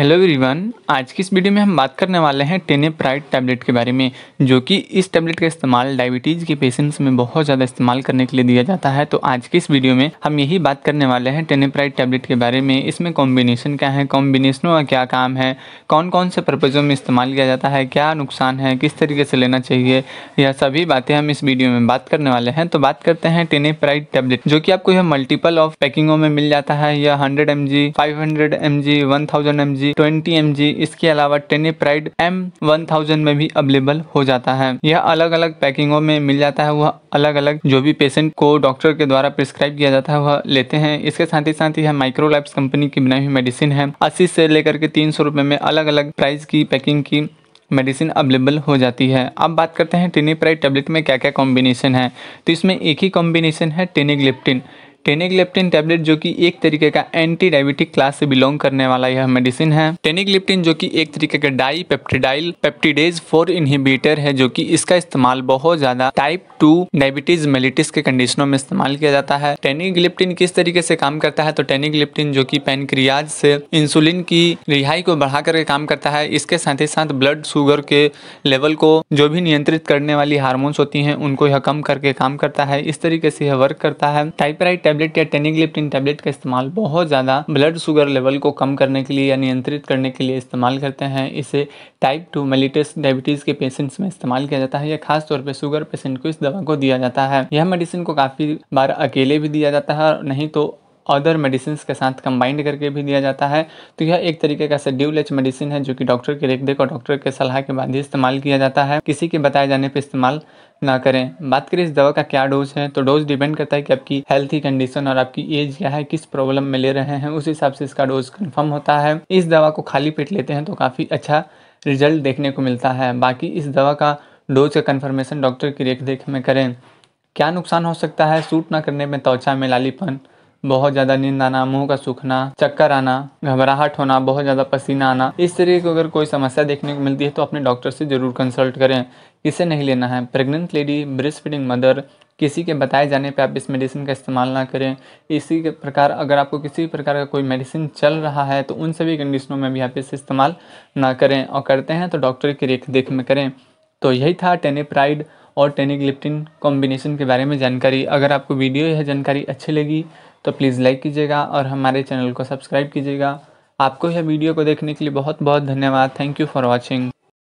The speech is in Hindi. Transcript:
हेलो एवरीवन आज की इस वीडियो में हम बात करने वाले हैं टेनेप्राइड टैबलेट के बारे में जो कि इस टैबलेट का इस्तेमाल डायबिटीज़ के पेशेंट्स में बहुत ज़्यादा इस्तेमाल करने के लिए दिया जाता है तो आज की इस वीडियो में हम यही बात करने वाले हैं टेनेप्राइड टैबलेट के बारे में इसमें कॉम्बिनेशन क्या है कॉम्बिनेशनों का क्या काम है कौन कौन से पर्पज़ों में इस्तेमाल किया जाता है क्या नुकसान है किस तरीके से लेना चाहिए यह सभी बातें हम इस वीडियो में बात करने वाले हैं तो बात करते हैं टेनेप्राइड टैबलेट जो कि आपको यह मल्टीपल ऑफ पैकिंगों में मिल जाता है यह hundred M G five hundred M G one thousand M G G twenty M G इसके अलावा Tenepride M one thousand में भी अवेलेबल हो जाता है यह अलग अलग पैकिंगों में मिल जाता है वह अलग अलग जो भी पेशेंट को डॉक्टर के द्वारा प्रिस्क्राइब किया जाता है वह लेते हैं इसके साथ ही साथ यह माइक्रोलाइब्स कंपनी की बनाई हुई मेडिसिन है अस्सी से लेकर के तीन सौ में अलग अलग प्राइस की पैकिंग की मेडिसिन अवेलेबल हो जाती है अब बात करते हैं टेनी प्राइड टेबलेट में क्या क्या कॉम्बिनेशन है तो इसमें एक ही कॉम्बिनेशन है टेनिग्लिप्टिन टेनिकलिप्टिन टैबलेट जो कि एक तरीके का एंटी डायबिटिक क्लास से बिलोंग करने वाला यह मेडिसिन है टेनिकलिप्टिन जो कि एक तरीके का dipeptidyl peptidase four inhibitor है जो कि इसका इस्तेमाल बहुत ज्यादा टाइप टू डायबिटीज मेलिटिस के कंडीशनों में इस्तेमाल किया जाता है टेनिकलिप्टिन किस तरीके से काम करता है तो टेनिकलिप्टिन जो की पेनक्रियाज से इंसुलिन की रिहाई को बढ़ा करके काम करता है इसके साथ ही साथ ब्लड शुगर के लेवल को जो भी नियंत्रित करने वाली हार्मोन्स होती है उनको यह कम करके काम करता है इस तरीके से यह वर्क करता है टाइपराइट टैबलेट या टेनिग्लिप्टिन टैबलेट का इस्तेमाल बहुत ज़्यादा ब्लड शुगर लेवल को कम करने के लिए या नियंत्रित करने के लिए इस्तेमाल करते हैं इसे टाइप टू मेलिटस डायबिटीज़ के पेशेंट्स में इस्तेमाल किया जाता है या खासतौर पर शुगर पेशेंट को इस दवा को दिया जाता है यह मेडिसिन को काफ़ी बार अकेले भी दिया जाता है और नहीं तो अदर मेडिसिन के साथ कंबाइंड करके भी दिया जाता है तो यह एक तरीके का शेड्यूल एच मेडिसिन है जो कि डॉक्टर की देख और डॉक्टर के सलाह के बाद ही इस्तेमाल किया जाता है किसी के बताए जाने पर इस्तेमाल ना करें बात करें इस दवा का क्या डोज है तो डोज डिपेंड करता है कि आपकी हेल्थी कंडीशन और आपकी एज क्या है किस प्रॉब्लम में ले रहे हैं उस हिसाब से इसका डोज कन्फर्म होता है इस दवा को खाली पेट लेते हैं तो काफ़ी अच्छा रिजल्ट देखने को मिलता है बाकी इस दवा का डोज का कन्फर्मेशन डॉक्टर की रेख में करें क्या नुकसान हो सकता है सूट ना करने में त्वचा में लालीपन बहुत ज़्यादा नींद आना मुंह का सूखना चक्कर आना घबराहट होना बहुत ज़्यादा पसीना आना इस तरीके की अगर कोई समस्या देखने को मिलती है तो अपने डॉक्टर से ज़रूर कंसल्ट करें इसे नहीं लेना है pregnant lady breast feeding mother किसी के बताए जाने पे आप इस मेडिसिन का इस्तेमाल ना करें इसी के प्रकार अगर आपको किसी भी प्रकार का कोई मेडिसिन चल रहा है तो उन सभी कंडीशनों में भी आप इसे इस्तेमाल ना करें और करते हैं तो डॉक्टर की रेख देख में करें तो यही था टेनिप्राइड और टेनिक लिप्टिन कॉम्बिनेशन के बारे में जानकारी अगर आपको वीडियो यह जानकारी अच्छी लगी तो प्लीज़ लाइक कीजिएगा और हमारे चैनल को सब्सक्राइब कीजिएगा आपको यह वीडियो को देखने के लिए बहुत बहुत धन्यवाद थैंक यू फॉर वॉचिंग